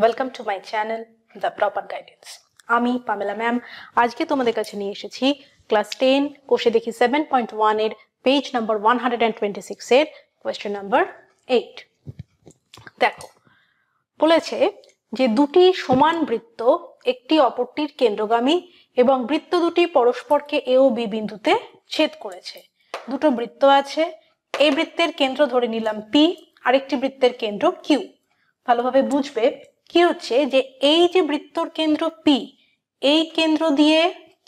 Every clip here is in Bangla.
welcome to my channel the proper guidance আমি পামেলা ম্যাম আজকে তোমাদের কাছে নিয়ে এসেছি ক্লাস টেন কোষে দেখি সেভেন পয়েন্ট ওয়ান এর page number one hundred and twenty six এর কোয়েশ্চেন নাম্বার এইট দেখো বলেছে যে দুটি সমান বৃত্ত একটি অপরটির কেন্দ্রগামী এবং বৃত্ত দুটি পরস্পরকে এ ও বি বিন্দুতে ছেদ করেছে দুটো বৃত্ত আছে এই বৃত্তের কেন্দ্র ধরে নিলাম পি আরেকটি বৃত্তের কেন্দ্র কিউ ভালোভাবে বুঝবে কি হচ্ছে যে এই যে বৃত্তর কেন্দ্র পি এই কেন্দ্র দিয়ে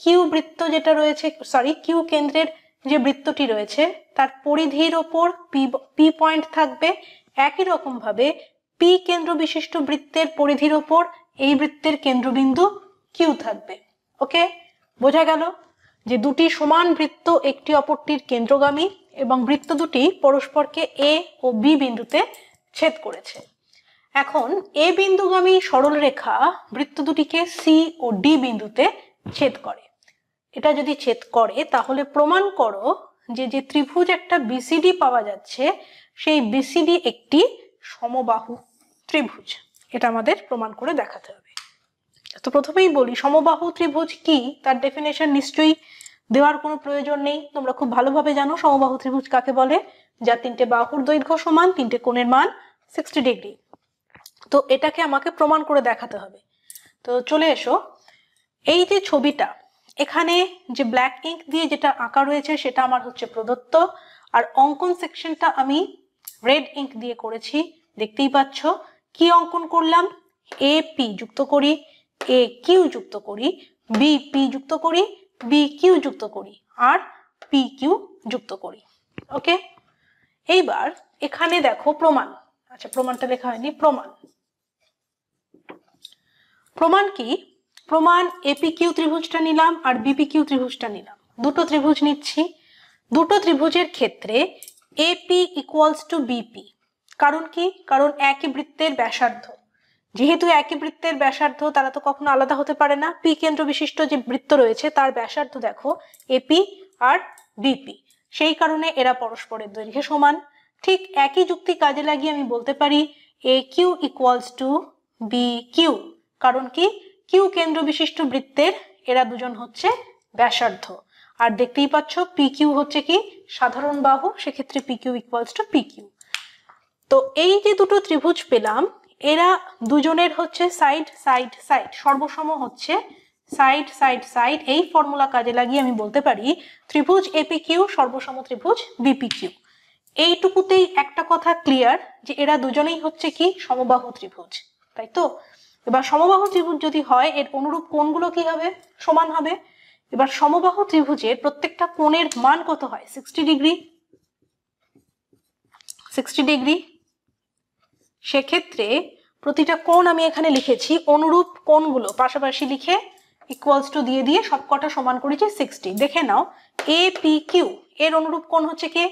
কিউ বৃত্ত যেটা রয়েছে সরি কিউ কেন্দ্রের যে বৃত্তটি রয়েছে তার পরিধির ওপর পি পি পয়েন্ট থাকবে একই রকমভাবে পি কেন্দ্র বিশিষ্ট বৃত্তের পরিধির ওপর এই বৃত্তের কেন্দ্রবিন্দু কিউ থাকবে ওকে বোঝা গেল যে দুটি সমান বৃত্ত একটি অপরটির কেন্দ্রগামী এবং বৃত্ত দুটি পরস্পরকে এ ও বি বিন্দুতে ছেদ করেছে এখন এ বিন্দুগামী সরলরেখা বৃত্ত দুটিকে সি ও ডি বিন্দুতে ছেদ করে এটা যদি ছেদ করে তাহলে প্রমাণ করো যে যে ত্রিভুজ একটা বিসিডি পাওয়া যাচ্ছে সেই বিসিডি একটি সমবাহু ত্রিভুজ এটা আমাদের প্রমাণ করে দেখাতে হবে তো প্রথমেই বলি সমবাহু ত্রিভুজ কি তার ডেফিনেশন নিশ্চয়ই দেওয়ার কোনো প্রয়োজন নেই তোমরা খুব ভালোভাবে জানো সমবাহু ত্রিভুজ কাকে বলে যা তিনটে বাহুর দৈর্ঘ্য সমান তিনটে কোণের মান সিক্সটি ডিগ্রি তো এটাকে আমাকে প্রমাণ করে দেখাতে হবে তো চলে এসো এই যে ছবিটা এখানে যে ব্ল্যাক ইঙ্ক দিয়ে যেটা আঁকা রয়েছে সেটা আমার হচ্ছে প্রদত্ত আর অঙ্কন সেকশনটা আমি রেড ইঙ্ক দিয়ে করেছি দেখতেই পাচ্ছ কি অঙ্কন করলাম এ পি যুক্ত করি এ কিউ যুক্ত করি বি পি যুক্ত করি বি কিউ যুক্ত করি আর পি কিউ যুক্ত করি ওকে এইবার এখানে দেখো প্রমাণ আচ্ছা প্রমাণটা লেখা হয়নি প্রমাণ প্রমাণ কি প্রমাণ এপি কিউ ত্রিভুজটা নিলাম আর বিপিকিউ ত্রিভুজটা নিলাম দুটো ত্রিভুজ নিচ্ছি দুটো ত্রিভুজের ক্ষেত্রে এপি ইকুয়ালস টু বিপি কারণ কি কারণ একই বৃত্তের ব্যাসার্ধ যেহেতু একই বৃত্তের ব্যাসার্ধ তারা তো কখনো আলাদা হতে পারে না পি কেন্দ্র বিশিষ্ট যে বৃত্ত রয়েছে তার ব্যাসার্ধ দেখো এপি আর বিপি সেই কারণে এরা পরস্পরের দৈর্ঘ্যে সমান ঠিক একই যুক্তি কাজে লাগিয়ে আমি বলতে পারি A Q equals to B Q কারণ কি কিউ কেন্দ্র বিশিষ্ট বৃত্তের এরা দুজন হচ্ছে ব্যাসার্ধ আর দেখতেই পাচ্ছ পি কিউ হচ্ছে কি সাধারণ বাহু সেক্ষেত্রে P Q equals to P Q তো এই যে দুটো ত্রিভুজ পেলাম এরা দুজনের হচ্ছে সাইড সাইড সাইড সর্বসম হচ্ছে সাইড সাইড সাইড এই ফর্মুলা কাজে লাগিয়ে আমি বলতে পারি ত্রিভুজ এপি কিউ সর্বসম ত্রিভুজ বিপি কিউ এইটুকুতেই একটা কথা ক্লিয়ার যে এরা দুজনেই হচ্ছে কি সমবাহু ত্রিভুজ তাই তো এবার সমবাহু ত্রিভুজ যদি হয় এর অনুরূপ কোণগুলো কি হবে সমান হবে এবার সমবাহু ত্রিভুজের প্রত্যেকটা কোণের মান কত হয় সিক্সটি ডিগ্রি সিক্সটি ডিগ্রি সেক্ষেত্রে প্রতিটা কোণ আমি এখানে লিখেছি অনুরূপ কোণগুলো পাশাপাশি লিখে ইকুয়ালস টু দিয়ে দিয়ে সবকটা সমান করেছি সিক্সটি দেখে নাও এ পি কিউ এর অনুরূপ কোণ হচ্ছে কে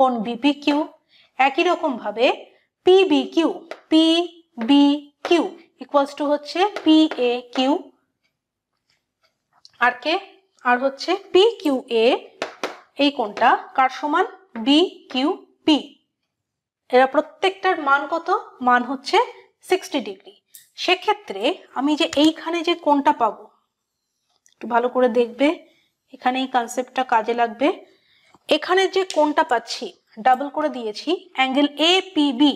কোণ বিপি কিউ একই রকমভাবে P B Q P B Q equals to হচ্ছে পি এ কিউ আর কে আর হচ্ছে পি কিউ এ এই কোনটা কার সমান বি কিউ পি এরা প্রত্যেকটার মান কত মান হচ্ছে সিক্সটি ডিগ্রি সেক্ষেত্রে আমি যে এইখানে যে কোনটা পাব একটু ভালো করে দেখবে এখানে এই কনসেপ্টটা কাজে লাগবে এখানে যে কোনটা পাচ্ছি ডাবল করে দিয়েছি অ্যাঙ্গেল এ পি বি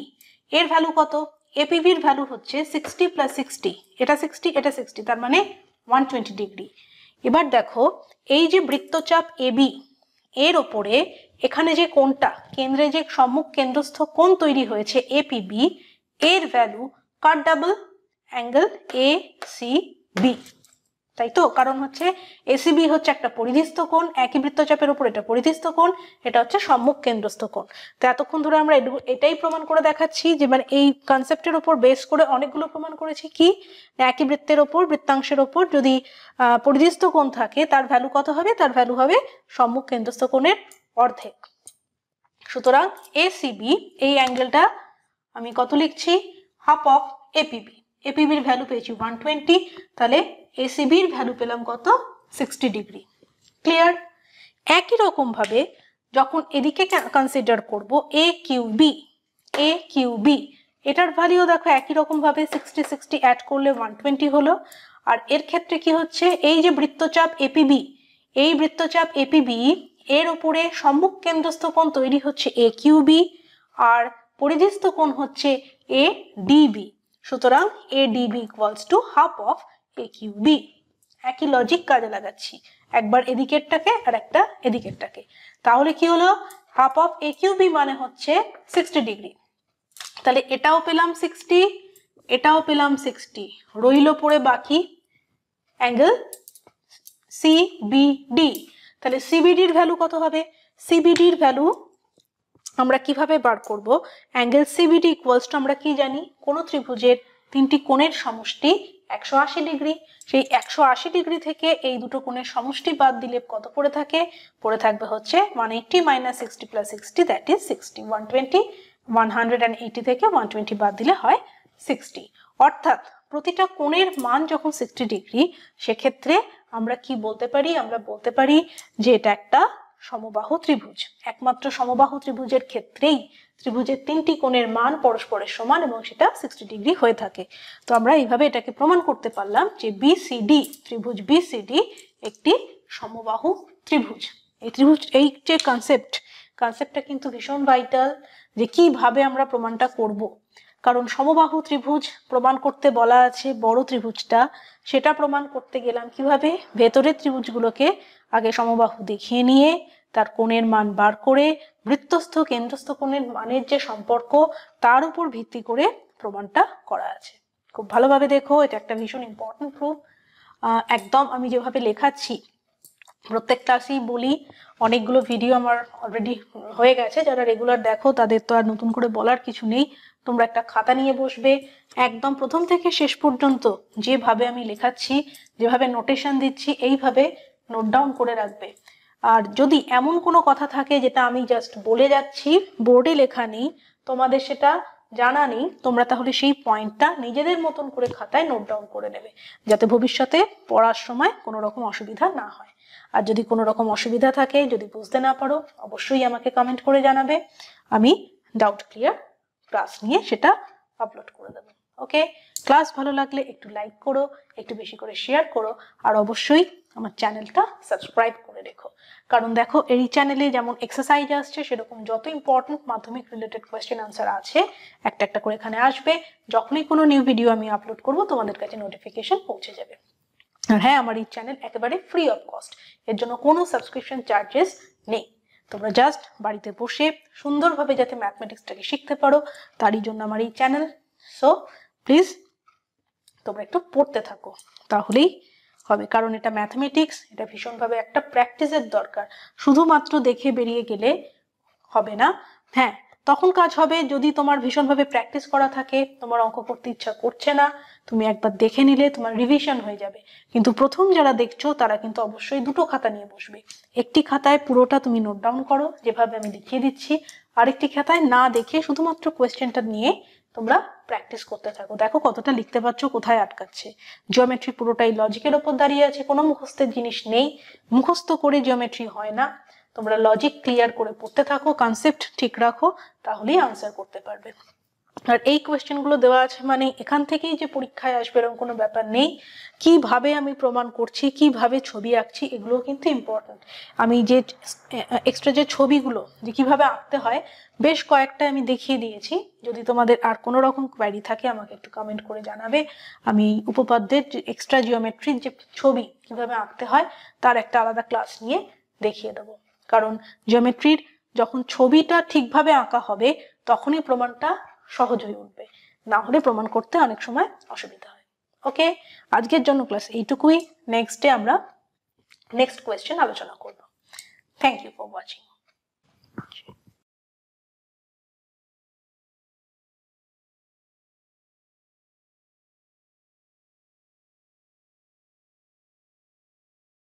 এর ভ্যালু কত এপিভির ভ্যালু হচ্ছে সিক্সটি প্লাস সিক্সটি এটা সিক্সটি এটা সিক্সটি তার মানে ওয়ান টোয়েন্টি ডিগ্রি এবার দেখো এই যে বৃত্তচাপ এবি এর ওপরে এখানে যে কোনটা কেন্দ্রে যে সম্মুখ কেন্দ্রস্থ কোন তৈরি হয়েছে এপিবি এর ভ্যালু কার double angle A C B তাই তো কারণ হচ্ছে এসিবি হচ্ছে একটা পরিধিস্থ কোণ একই বৃত্তচাপের উপর এটা পরিধিস্থ কোণ এটা হচ্ছে সম্মুখ কেন্দ্রস্থ কোণ তো এতক্ষণ ধরে আমরা এটাই প্রমাণ করে দেখাচ্ছি যে মানে এই কনসেপ্টের উপর বেস করে অনেকগুলো প্রমাণ করেছি কি একই বৃত্তের ওপর বৃত্তাংশের ওপর যদি পরিধিস্থ কোণ থাকে তার ভ্যালু কত হবে তার ভ্যালু হবে সম্মুখ কেন্দ্রস্থ কোণের অর্ধেক সুতরাং এসিবি এই অ্যাঙ্গেলটা আমি কত লিখছি হাফ অফ এপিবি এপিবির ভ্যালু পেয়েছি ওয়ান টোয়েন্টি তাহলে এসিবির ভ্যালু পেলাম কত সিক্সটি ডিগ্রি ক্লিয়ার একই রকমভাবে যখন এদিকে কনসিডার করব A Q B A Q B এটার ভ্যালুও দেখো একই রকমভাবে সিক্সটি সিক্সটি অ্যাড করলে ওয়ান টোয়েন্টি হলো আর এর ক্ষেত্রে কি হচ্ছে এই যে বৃত্তচাপ এপিবি এই বৃত্তচাপ এপিবি এর ওপরে সম্মুখ কেন্দ্রস্থ তৈরি হচ্ছে এ কিউবি আর পরিধিস্থ কোণ হচ্ছে এ ডিবি সুতরাং A DB equals to half of A QB একই লজিক কাজে লাগাচ্ছি একবার এদিকেরটাকে আর একটা এদিকেরটাকে তাহলে কি হলো হাফ অফ এ কিউবি মানে হচ্ছে সিক্সটি ডিগ্রি তাহলে এটাও পেলাম সিক্সটি এটাও পেলাম সিক্সটি রইল পড়ে বাকি অ্যাঙ্গেল সিবিডি তাহলে সিবিডির ভ্যালু কত হবে সিবিডির ভ্যালু আমরা কিভাবে বার করব অ্যাঙ্গেল সিবিডি ইকুয়ালস টু আমরা কি জানি কোন ত্রিভুজের তিনটি কোণের সমষ্টি একশো আশি ডিগ্রি সেই একশো আশি ডিগ্রি থেকে এই দুটো কোণের সমষ্টি বাদ দিলে কত পড়ে থাকে পড়ে থাকবে হচ্ছে one eighty minus sixty plus sixty that is sixty one twenty one hundred and eighty থেকে ওয়ান টোয়েন্টি বাদ দিলে হয় সিক্সটি অর্থাৎ প্রতিটা কোণের মান যখন সিক্সটি ডিগ্রি সেক্ষেত্রে আমরা কি বলতে পারি আমরা বলতে পারি যে এটা একটা সমবাহ ত্রিভুজ একমাত্র সমবাহ ত্রিভুজের ক্ষেত্রেই ত্রিভুজের তিনটি কোণের মান পরস্পরের সমান এবং সেটা সিক্সটি ডিগ্রি হয়ে থাকে তো আমরা এইভাবে এটাকে প্রমাণ করতে পারলাম যে বিসিডি ত্রিভুজ বিসিডি একটি সমবাহু ত্রিভুজ এই ত্রিভুজ এই যে কনসেপ্ট কনসেপ্টটা কিন্তু ভীষণ ভাইটাল যে কিভাবে আমরা প্রমাণটা করব কারণ সমবাহু ত্রিভুজ প্রমাণ করতে বলা আছে বড় ত্রিভুজটা সেটা প্রমাণ করতে গেলাম কিভাবে ভেতরের ত্রিভুজগুলোকে আগে সমবাহু দেখিয়ে নিয়ে তার কোণের মান বার করে বৃত্তস্থ কেন্দ্রস্থ কোণের মানের যে সম্পর্ক তার উপর ভিত্তি করে প্রমাণটা করা আছে খুব ভালোভাবে দেখো এটা একটা ভীষণ ইম্পর্টেন্ট প্রুফ একদম আমি যেভাবে লেখাচ্ছি প্রত্যেক ক্লাসেই বলি অনেকগুলো ভিডিও আমার অলরেডি হয়ে গেছে যারা রেগুলার দেখো তাদের তো আর নতুন করে বলার কিছু নেই তোমরা একটা খাতা নিয়ে বসবে একদম প্রথম থেকে শেষ পর্যন্ত যেভাবে আমি লেখাচ্ছি যেভাবে নোটেশন দিচ্ছি এইভাবে নোট ডাউন করে রাখবে আর যদি এমন কোনো কথা থাকে যেটা আমি জাস্ট বলে যাচ্ছি বোর্ডে লেখা নেই তোমাদের সেটা জানা নেই তোমরা তাহলে সেই পয়েন্টটা নিজেদের মতন করে খাতায় নোট ডাউন করে নেবে যাতে ভবিষ্যতে পড়ার সময় কোনো রকম অসুবিধা না হয় আর যদি কোনো রকম অসুবিধা থাকে যদি বুঝতে না পারো অবশ্যই আমাকে কমেন্ট করে জানাবে আমি ডাউট ক্লিয়ার ক্লাস নিয়ে সেটা আপলোড করে দেবো ওকে ক্লাস ভালো লাগলে একটু লাইক করো একটু বেশি করে শেয়ার করো আর অবশ্যই আমার চ্যানেলটা সাবস্ক্রাইব করে রেখো কারণ দেখো এই চ্যানেলে যেমন এক্সারসাইজ আসছে সেরকম যত ইম্পর্টেন্ট মাধ্যমিক রিলেটেড কোয়েশ্চেন আনসার আছে একটা একটা করে এখানে আসবে যখনই কোনো নিউ ভিডিও আমি আপলোড করব তোমাদের কাছে নোটিফিকেশন পৌঁছে যাবে আর হ্যাঁ আমার এই চ্যানেল একেবারে ফ্রি অফ কস্ট এর জন্য কোনো সাবস্ক্রিপশন চার্জেস নেই তোমরা জাস্ট বাড়িতে বসে সুন্দরভাবে যাতে ম্যাথমেটিক্সটাকে শিখতে পারো তারই জন্য আমার এই চ্যানেল সো প্লিজ তোমরা একটু পড়তে থাকো তাহলেই হবে কারণ এটা ম্যাথমেটিক্স এটা ভীষণভাবে একটা প্র্যাকটিসের দরকার শুধুমাত্র দেখে বেরিয়ে গেলে হবে না হ্যাঁ তখন কাজ হবে যদি তোমার ভীষণভাবে প্র্যাকটিস করা থাকে তোমার অঙ্ক করতে ইচ্ছা করছে না তুমি একবার দেখে নিলে তোমার রিভিশন হয়ে যাবে কিন্তু প্রথম যারা দেখছো তারা কিন্তু অবশ্যই দুটো খাতা নিয়ে বসবে একটি খাতায় পুরোটা তুমি নোট ডাউন করো যেভাবে আমি দেখিয়ে দিচ্ছি আরেকটি খাতায় না দেখে শুধুমাত্র কোয়েশ্চেনটা নিয়ে তোমরা প্র্যাকটিস করতে থাকো দেখো কতটা লিখতে পারছো কোথায় আটকাচ্ছে জিওমেট্রি পুরোটাই লজিকের ওপর দাঁড়িয়ে আছে কোনো মুখস্থের জিনিস নেই মুখস্থ করে জিওমেট্রি হয় না তোমরা লজিক ক্লিয়ার করে পড়তে থাকো কনসেপ্ট ঠিক রাখো তাহলেই আনসার করতে পারবে আর এই কোয়েশ্চেনগুলো দেওয়া আছে মানে এখান থেকেই যে পরীক্ষায় আসবে এরকম কোনো ব্যাপার নেই কিভাবে আমি প্রমাণ করছি কিভাবে ছবি আঁকছি এগুলো কিন্তু ইম্পর্ট্যান্ট আমি যে এক্সট্রা যে ছবিগুলো যে কিভাবে আঁকতে হয় বেশ কয়েকটা আমি দেখিয়ে দিয়েছি যদি তোমাদের আর কোনো রকম কোয়ারি থাকে আমাকে একটু কমেন্ট করে জানাবে আমি উপপাদ্যের যে এক্সট্রা জিওমেট্রির যে ছবি কিভাবে আঁকতে হয় তার একটা আলাদা ক্লাস নিয়ে দেখিয়ে দেবো কারণ জিওমেট্রির যখন ছবিটা ঠিকভাবে আঁকা হবে তখনই প্রমাণটা সহজ হয়ে উঠবে না হলে প্রমাণ করতে অনেক সময় অসুবিধা হয় ওকে আজকের জন্য ক্লাস এইটুকুই নেক্সট ডে আমরা নেক্সট কোয়েশ্চেন আলোচনা করব থ্যাংক ইউ ফর ওয়াচিং